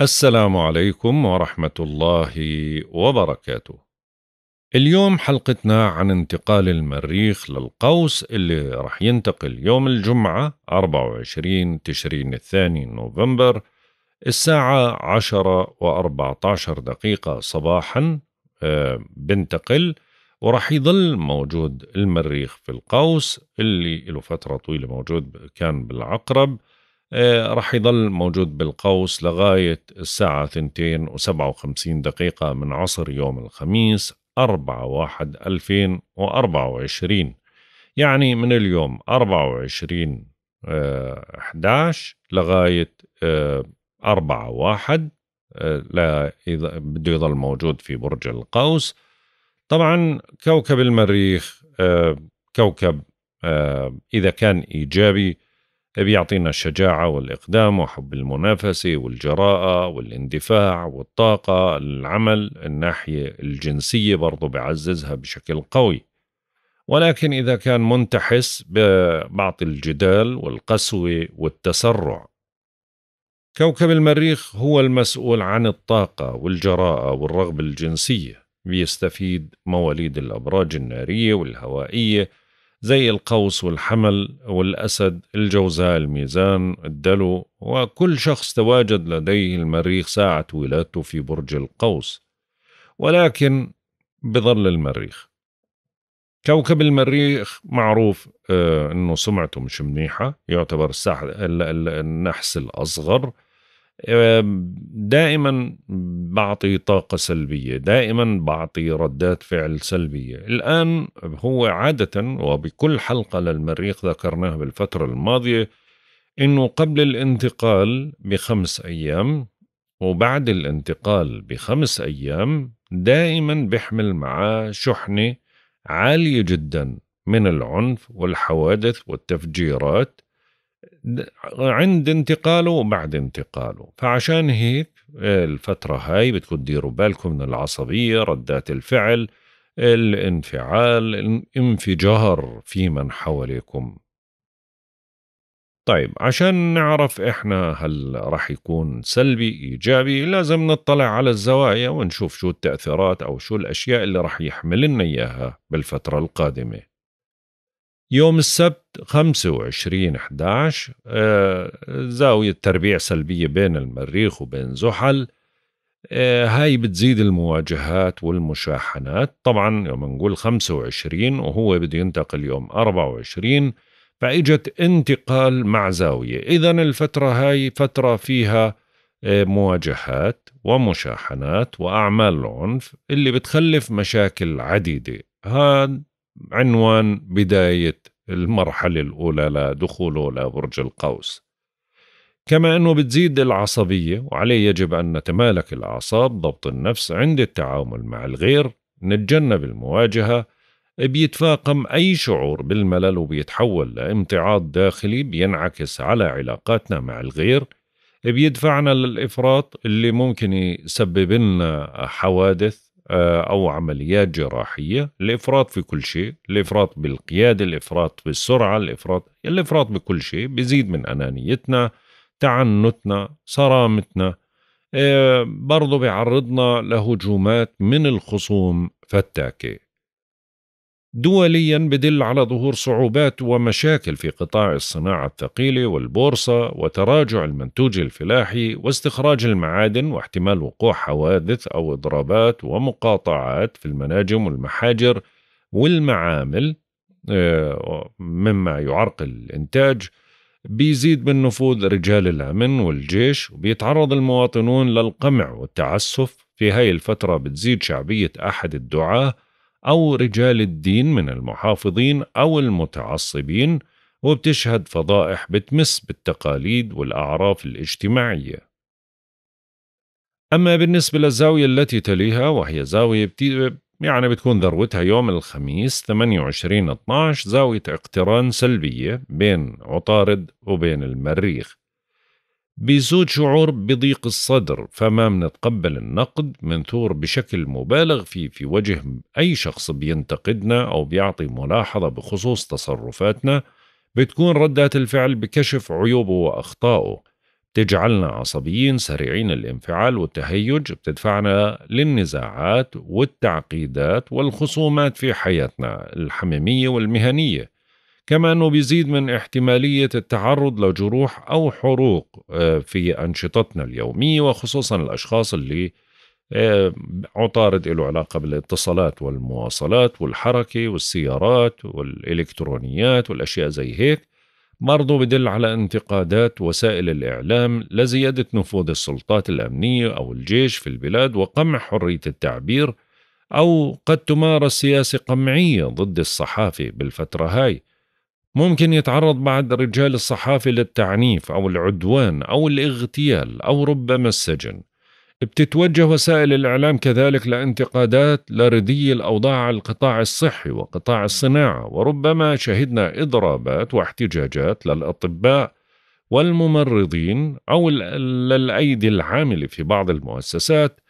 السلام عليكم ورحمة الله وبركاته. اليوم حلقتنا عن انتقال المريخ للقوس اللي رح ينتقل يوم الجمعة 24 تشرين الثاني نوفمبر الساعة 10 و14 دقيقة صباحا آه، بنتقل ورح يظل موجود المريخ في القوس اللي له فترة طويلة موجود كان بالعقرب آه، راح يظل موجود بالقوس لغاية الساعة 257 دقيقة من عصر يوم الخميس 4 1 2024 يعني من اليوم 24 11 آه، لغاية 4 آه، 1 لا بده يظل موجود في برج القوس طبعا كوكب المريخ كوكب إذا كان إيجابي بيعطينا الشجاعة والإقدام وحب المنافسة والجراءة والاندفاع والطاقة العمل الناحية الجنسية برضو بعززها بشكل قوي ولكن إذا كان منتحس ببعض الجدال والقسوة والتسرع كوكب المريخ هو المسؤول عن الطاقة والجراءة والرغبة الجنسية بيستفيد مواليد الأبراج النارية والهوائية زي القوس والحمل والأسد الجوزاء الميزان الدلو وكل شخص تواجد لديه المريخ ساعة ولادته في برج القوس ولكن بظل المريخ كوكب المريخ معروف آه انه سمعته مش منيحه يعتبر النحس الاصغر دائما بعطي طاقة سلبية دائما بعطي ردات فعل سلبية الآن هو عادة وبكل حلقة للمريخ ذكرناها بالفترة الماضية أنه قبل الانتقال بخمس أيام وبعد الانتقال بخمس أيام دائما بيحمل معاه شحنة عالية جدا من العنف والحوادث والتفجيرات عند انتقاله وبعد انتقاله فعشان هيك الفترة هاي بتكون تديروا بالكم من العصبية ردات الفعل الانفعال الانفجار في من حواليكم طيب عشان نعرف احنا هل راح يكون سلبي ايجابي لازم نطلع على الزوايا ونشوف شو التأثيرات او شو الاشياء اللي راح يحملنا اياها بالفترة القادمة يوم السبت 25 11 آه، زاوية تربيع سلبية بين المريخ وبين زحل آه، هاي بتزيد المواجهات والمشاحنات طبعا يوم نقول 25 وهو بده ينتقل يوم 24 فإجت انتقال مع زاوية إذا الفترة هاي فترة فيها آه، مواجهات ومشاحنات وأعمال عنف اللي بتخلف مشاكل عديدة هاد عنوان بداية المرحلة الأولى لدخوله لبرج القوس كما أنه بتزيد العصبية وعليه يجب أن نتمالك الأعصاب ضبط النفس عند التعامل مع الغير نتجنب المواجهة بيتفاقم أي شعور بالملل وبيتحول لامتعاض داخلي بينعكس على علاقاتنا مع الغير بيدفعنا للإفراط اللي ممكن يسبب لنا حوادث آه، أو عمليات جراحية الإفراط في كل شيء الإفراط بالقيادة الإفراط بالسرعة الإفراط الإفراط بكل شيء بيزيد من أنانيتنا تعنتنا صرامتنا آه، برضو بيعرضنا لهجومات من الخصوم فتاكة دوليا بدل على ظهور صعوبات ومشاكل في قطاع الصناعة الثقيلة والبورصة وتراجع المنتوج الفلاحي واستخراج المعادن واحتمال وقوع حوادث أو إضرابات ومقاطعات في المناجم والمحاجر والمعامل آه، مما يعرقل الإنتاج بيزيد من نفوذ رجال الأمن والجيش وبيتعرض المواطنون للقمع والتعسف في هاي الفترة بتزيد شعبية أحد الدعاة أو رجال الدين من المحافظين أو المتعصبين وبتشهد فضائح بتمس بالتقاليد والأعراف الاجتماعية أما بالنسبة للزاوية التي تليها وهي زاوية يعني بتكون ذروتها يوم الخميس 28 12 زاوية اقتران سلبية بين عطارد وبين المريخ بيزود شعور بضيق الصدر فما منتقبل النقد منثور بشكل مبالغ فيه في وجه أي شخص بينتقدنا أو بيعطي ملاحظة بخصوص تصرفاتنا بتكون ردات الفعل بكشف عيوبه وأخطائه تجعلنا عصبيين سريعين الانفعال والتهيج بتدفعنا للنزاعات والتعقيدات والخصومات في حياتنا الحميمية والمهنية كما أنه بيزيد من احتمالية التعرض لجروح أو حروق آه، في أنشطتنا اليومية وخصوصا الأشخاص اللي آه، عطارد له علاقة بالاتصالات والمواصلات والحركة والسيارات والإلكترونيات والأشياء زي هيك برضو بدل على انتقادات وسائل الإعلام لزيادة نفوذ السلطات الأمنية أو الجيش في البلاد وقمع حرية التعبير أو قد تمارس سياسة قمعية ضد الصحافة بالفترة هاي ممكن يتعرض بعض رجال الصحافة للتعنيف أو العدوان أو الاغتيال أو ربما السجن بتتوجه وسائل الإعلام كذلك لانتقادات لردي الأوضاع على القطاع الصحي وقطاع الصناعة وربما شهدنا إضرابات واحتجاجات للأطباء والممرضين أو للأيدي العاملة في بعض المؤسسات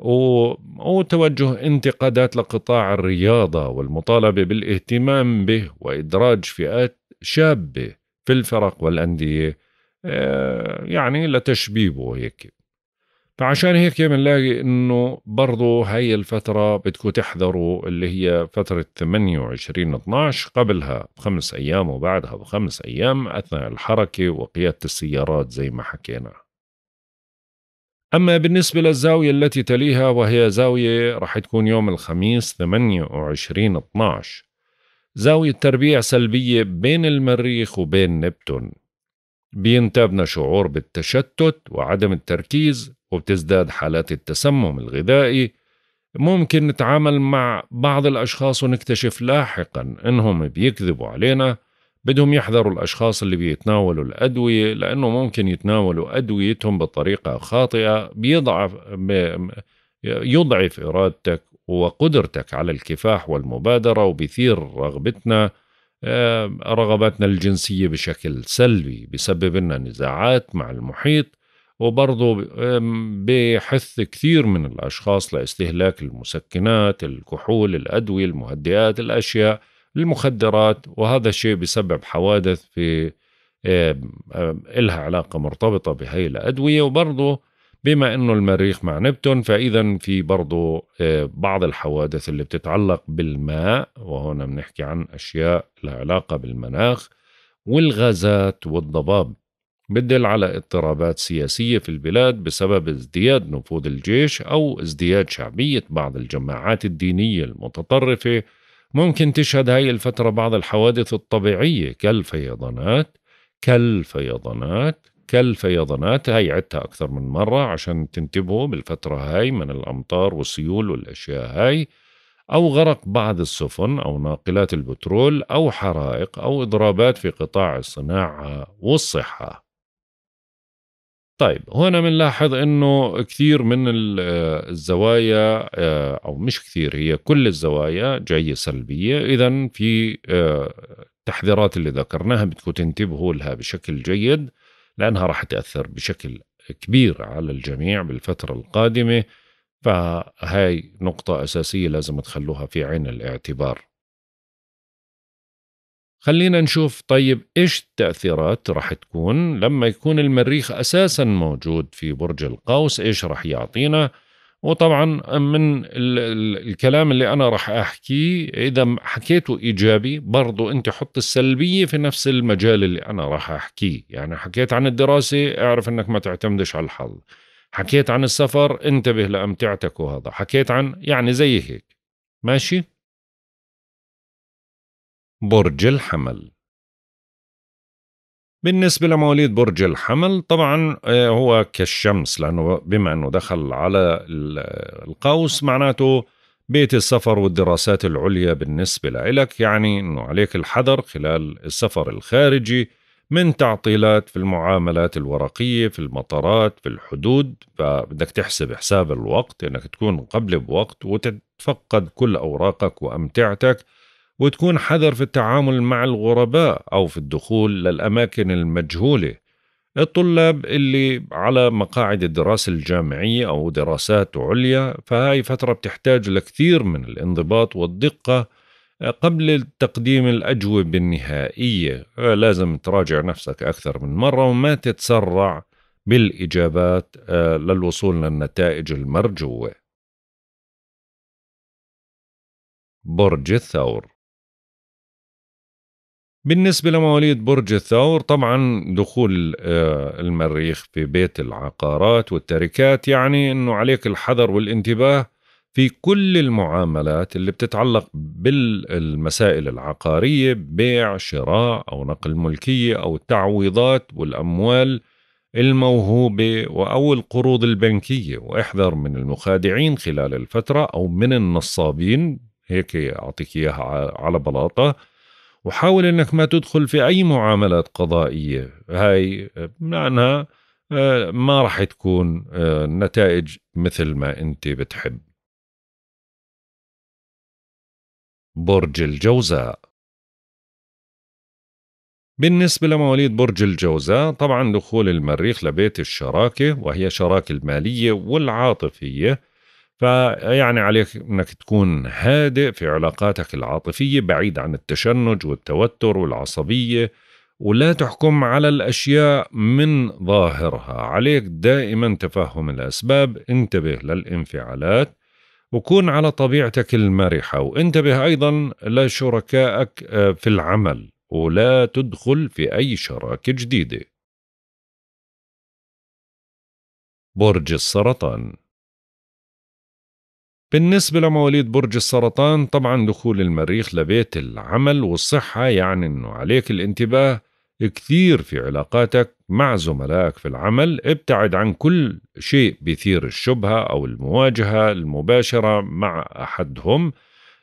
وتوجه انتقادات لقطاع الرياضة والمطالبة بالاهتمام به وإدراج فئات شابة في الفرق والأندية آه، يعني لتشبيبه هيك فعشان هيك بنلاقي انه برضه هاي الفترة بدكم تحذروا اللي هي فترة 28 12 قبلها بخمس ايام وبعدها بخمس ايام اثناء الحركة وقيادة السيارات زي ما حكينا أما بالنسبة للزاوية التي تليها وهي زاوية رح تكون يوم الخميس 28 12 زاوية تربيع سلبية بين المريخ وبين نبتون بينتابنا شعور بالتشتت وعدم التركيز وبتزداد حالات التسمم الغذائي ممكن نتعامل مع بعض الأشخاص ونكتشف لاحقا إنهم بيكذبوا علينا بدهم يحذروا الأشخاص اللي بيتناولوا الأدوية لأنه ممكن يتناولوا أدويتهم بطريقة خاطئة بيضعف يضعف إرادتك وقدرتك على الكفاح والمبادرة وبيثير رغبتنا آه، رغباتنا الجنسية بشكل سلبي بسبب لنا نزاعات مع المحيط وبرضه بحث كثير من الأشخاص لاستهلاك المسكنات الكحول الأدوية المهدئات الأشياء للمخدرات وهذا الشيء بسبب حوادث في آه، آه، إلها علاقة مرتبطة بهي الأدوية وبرضه بما أنه المريخ مع نبتون فإذا في برضه آه، بعض الحوادث اللي بتتعلق بالماء وهنا بنحكي عن أشياء لها علاقة بالمناخ والغازات والضباب بدل على اضطرابات سياسية في البلاد بسبب ازدياد نفوذ الجيش أو ازدياد شعبية بعض الجماعات الدينية المتطرفة ممكن تشهد هاي الفترة بعض الحوادث الطبيعية كالفيضانات كالفيضانات كالفيضانات هاي عدتها أكثر من مرة عشان تنتبهوا بالفترة هاي من الأمطار والسيول والأشياء هاي أو غرق بعض السفن أو ناقلات البترول أو حرائق أو إضرابات في قطاع الصناعة والصحة طيب هنا بنلاحظ انه كثير من الزوايا آه، او مش كثير هي كل الزوايا جايه سلبيه اذا في التحذيرات آه، اللي ذكرناها بدكم تنتبهوا لها بشكل جيد لانها راح تاثر بشكل كبير على الجميع بالفتره القادمه فهاي نقطه اساسيه لازم تخلوها في عين الاعتبار خلينا نشوف طيب ايش التاثيرات رح تكون لما يكون المريخ اساسا موجود في برج القوس ايش رح يعطينا وطبعا من الكلام اللي انا رح احكيه اذا حكيته ايجابي برضو انت حط السلبيه في نفس المجال اللي انا رح احكيه يعني حكيت عن الدراسه اعرف انك ما تعتمدش على الحظ حكيت عن السفر انتبه لامتعتك وهذا حكيت عن يعني زي هيك ماشي برج الحمل بالنسبة لمواليد برج الحمل طبعا آه، هو كالشمس لأنه بما أنه دخل على القوس معناته بيت السفر والدراسات العليا بالنسبة لإلك يعني أنه عليك الحذر خلال السفر الخارجي من تعطيلات في المعاملات الورقية في المطارات في الحدود فبدك تحسب حساب الوقت أنك تكون قبل بوقت وتتفقد كل أوراقك وأمتعتك وتكون حذر في التعامل مع الغرباء أو في الدخول للأماكن المجهولة الطلاب اللي على مقاعد الدراسة الجامعية أو دراسات عليا فهاي فترة بتحتاج لكثير من الانضباط والدقة آه، قبل تقديم الأجوبة النهائية آه، لازم تراجع نفسك أكثر من مرة وما تتسرع بالإجابات آه، للوصول للنتائج المرجوة برج الثور بالنسبة لمواليد برج الثور طبعا دخول آه، المريخ في بيت العقارات والتركات يعني انه عليك الحذر والانتباه في كل المعاملات اللي بتتعلق بالمسائل العقارية بيع شراء أو نقل ملكية أو التعويضات والأموال الموهوبة أو القروض البنكية واحذر من المخادعين خلال الفترة أو من النصابين هيك أعطيك إياها على بلاطة وحاول انك ما تدخل في اي معاملات قضائيه هاي معناها آه، ما راح تكون آه، نتائج مثل ما انت بتحب برج الجوزاء بالنسبة لمواليد برج الجوزاء طبعا دخول المريخ لبيت الشراكة وهي شراكة المالية والعاطفية فيعني عليك انك تكون هادئ في علاقاتك العاطفيه بعيد عن التشنج والتوتر والعصبيه ولا تحكم على الاشياء من ظاهرها عليك دائما تفهم الاسباب انتبه للانفعالات وكون على طبيعتك المرحه وانتبه ايضا لشركائك آه، في العمل ولا تدخل في اي شراكه جديده برج السرطان بالنسبة لمواليد برج السرطان طبعا دخول المريخ لبيت العمل والصحة يعني أنه عليك الانتباه كثير في علاقاتك مع زملائك في العمل ابتعد عن كل شيء بيثير الشبهة أو المواجهة المباشرة مع أحدهم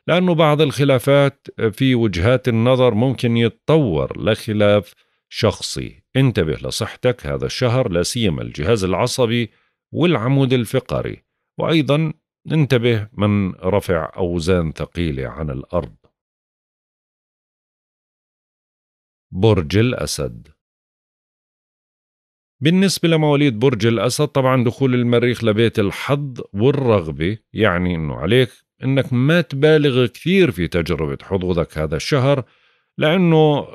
لأنه بعض الخلافات في وجهات النظر ممكن يتطور لخلاف شخصي انتبه لصحتك هذا الشهر لا سيما الجهاز العصبي والعمود الفقري وأيضا انتبه من رفع أوزان ثقيلة عن الأرض برج الأسد بالنسبة لمواليد برج الأسد طبعا دخول المريخ لبيت الحظ والرغبة يعني أنه عليك أنك ما تبالغ كثير في تجربة حظوظك هذا الشهر لأنه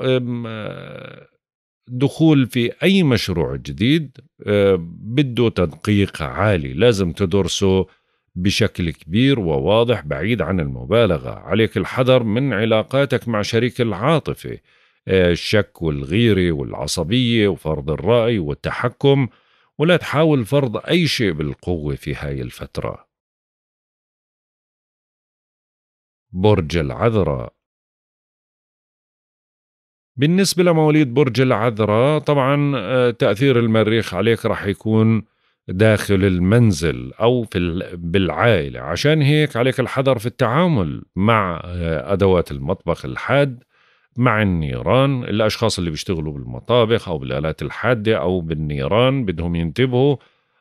دخول في أي مشروع جديد بده تدقيق عالي لازم تدرسه بشكل كبير وواضح بعيد عن المبالغه عليك الحذر من علاقاتك مع شريك العاطفه آه، الشك والغيره والعصبيه وفرض الراي والتحكم ولا تحاول فرض اي شيء بالقوه في هاي الفتره برج العذراء بالنسبة لمواليد برج العذراء طبعا آه، تأثير المريخ عليك رح يكون داخل المنزل او في بالعائله عشان هيك عليك الحذر في التعامل مع آه، ادوات المطبخ الحاد مع النيران الاشخاص اللي بيشتغلوا بالمطابخ او بالالات الحاده او بالنيران بدهم ينتبهوا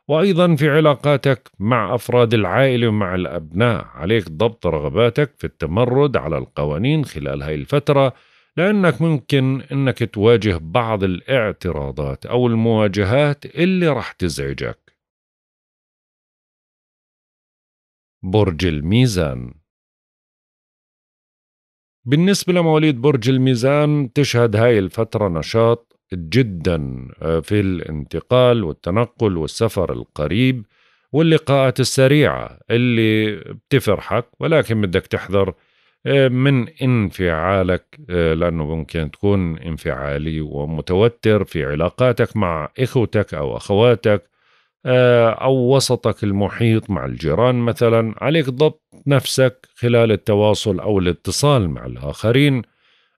وايضا في علاقاتك مع افراد العائله ومع الابناء عليك ضبط رغباتك في التمرد على القوانين خلال هاي الفتره لأنك ممكن أنك تواجه بعض الاعتراضات أو المواجهات اللي رح تزعجك برج الميزان بالنسبة لمواليد برج الميزان تشهد هاي الفترة نشاط جدا آه، في الانتقال والتنقل والسفر القريب واللقاءات السريعة اللي بتفرحك ولكن بدك تحذر آه، من انفعالك آه، لأنه ممكن تكون انفعالي ومتوتر في علاقاتك مع إخوتك أو أخواتك آه، أو وسطك المحيط مع الجيران مثلا عليك ضبط نفسك خلال التواصل أو الاتصال مع الآخرين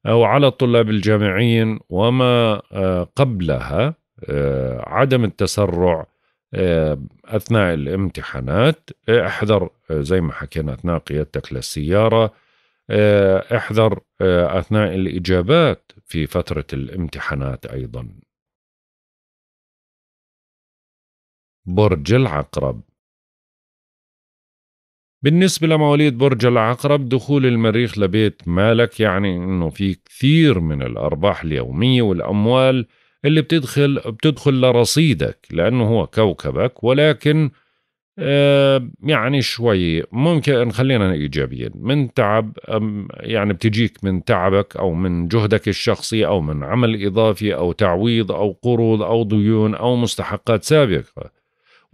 أو على الطلاب الجامعيين وما آه، قبلها آه، عدم التسرع أثناء الامتحانات احذر زي ما حكينا أثناء قيادتك للسيارة احذر أثناء الإجابات في فترة الامتحانات أيضا برج العقرب بالنسبة لمواليد برج العقرب دخول المريخ لبيت مالك يعني انه في كثير من الارباح اليومية والاموال اللي بتدخل بتدخل لرصيدك لانه هو كوكبك ولكن آه، يعني شوي ممكن خلينا ايجابيا من تعب يعني بتجيك من تعبك او من جهدك الشخصي او من عمل اضافي او تعويض او قروض او ديون او مستحقات سابقه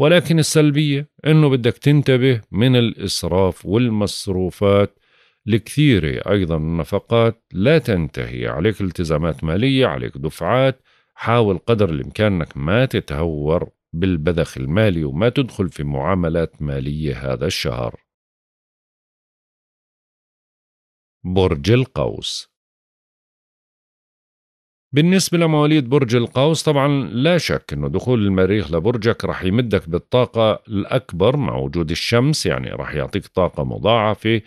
ولكن السلبية أنه بدك تنتبه من الإسراف والمصروفات الكثيرة أيضا النفقات لا تنتهي عليك التزامات مالية عليك دفعات حاول قدر الإمكان أنك ما تتهور بالبذخ المالي وما تدخل في معاملات مالية هذا الشهر برج القوس بالنسبة لمواليد برج القوس طبعا لا شك انه دخول المريخ لبرجك رح يمدك بالطاقة الأكبر مع وجود الشمس يعني رح يعطيك طاقة مضاعفة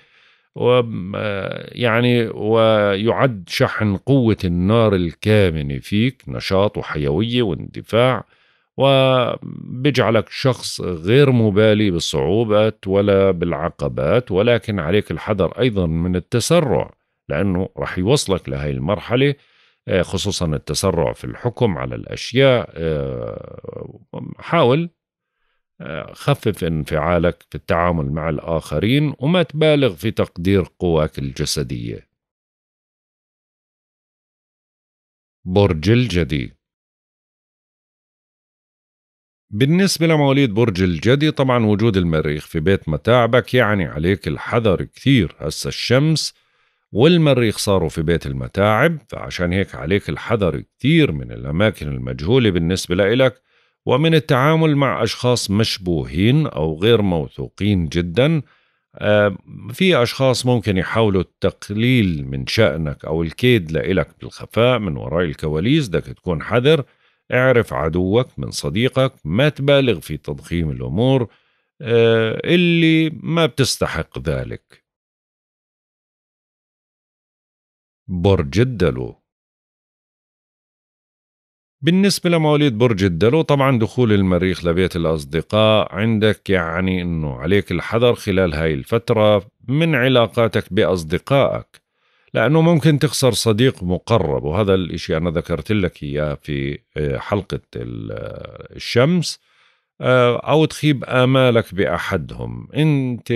و يعني ويعد شحن قوة النار الكامنة فيك نشاط وحيوية واندفاع وبيجعلك شخص غير مبالي بالصعوبات ولا بالعقبات ولكن عليك الحذر أيضا من التسرع لأنه رح يوصلك لهي المرحلة آه، خصوصا التسرع في الحكم على الاشياء آه، حاول آه، خفف انفعالك في التعامل مع الاخرين وما تبالغ في تقدير قواك الجسديه برج الجدي بالنسبة لمواليد برج الجدي طبعا وجود المريخ في بيت متاعبك يعني عليك الحذر كثير هسا الشمس والمريخ صاروا في بيت المتاعب فعشان هيك عليك الحذر كتير من الأماكن المجهولة بالنسبة لإلك ومن التعامل مع أشخاص مشبوهين أو غير موثوقين جدا آه، في أشخاص ممكن يحاولوا التقليل من شأنك أو الكيد لإلك بالخفاء من وراء الكواليس بدك تكون حذر اعرف عدوك من صديقك ما تبالغ في تضخيم الأمور آه، اللي ما بتستحق ذلك برج الدلو بالنسبة لمواليد برج الدلو طبعا دخول المريخ لبيت الأصدقاء عندك يعني أنه عليك الحذر خلال هاي الفترة من علاقاتك بأصدقائك لأنه ممكن تخسر صديق مقرب وهذا الإشي أنا ذكرت لك إياه في آه، حلقة آه، الشمس آه، أو تخيب آمالك بأحدهم أنت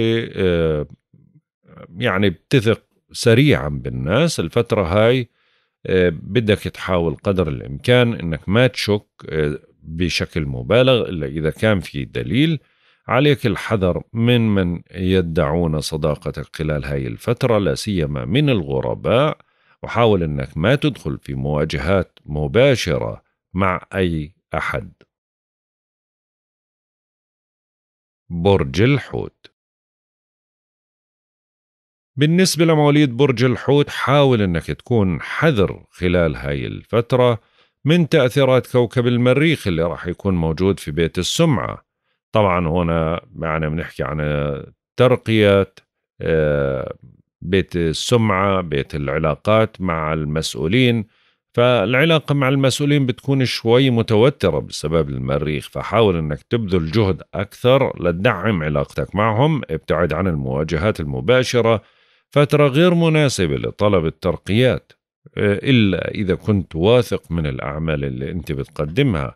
يعني بتثق سريعا بالناس الفترة هاي آه، بدك تحاول قدر الإمكان أنك ما تشك آه، بشكل مبالغ إلا إذا كان في دليل عليك الحذر من من يدعون صداقتك خلال هاي الفترة لا سيما من الغرباء وحاول أنك ما تدخل في مواجهات مباشرة مع أي أحد برج الحوت بالنسبة لمواليد برج الحوت حاول أنك تكون حذر خلال هاي الفترة من تأثيرات كوكب المريخ اللي راح يكون موجود في بيت السمعة طبعا هنا معنا بنحكي عن ترقية آه، بيت السمعة بيت العلاقات مع المسؤولين فالعلاقة مع المسؤولين بتكون شوي متوترة بسبب المريخ فحاول أنك تبذل جهد أكثر لتدعم علاقتك معهم ابتعد عن المواجهات المباشرة فترة غير مناسبة لطلب الترقيات إيه، إلا إذا كنت واثق من الأعمال اللي أنت بتقدمها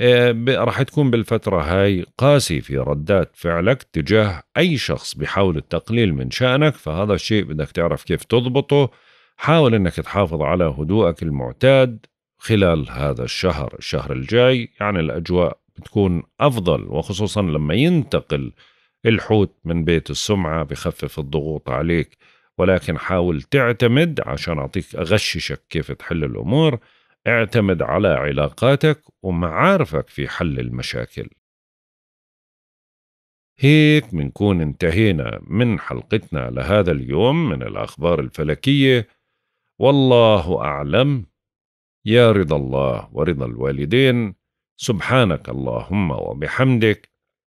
إيه، رح تكون بالفترة هاي قاسي في ردات فعلك تجاه أي شخص بحاول التقليل من شأنك فهذا الشيء بدك تعرف كيف تضبطه حاول أنك تحافظ على هدوءك المعتاد خلال هذا الشهر الشهر الجاي يعني الأجواء بتكون أفضل وخصوصا لما ينتقل الحوت من بيت السمعة بخفف الضغوط عليك ولكن حاول تعتمد عشان أعطيك أغششك كيف تحل الأمور اعتمد على علاقاتك ومعارفك في حل المشاكل هيك منكون انتهينا من حلقتنا لهذا اليوم من الأخبار الفلكية والله أعلم يا رضا الله ورضا الوالدين سبحانك اللهم وبحمدك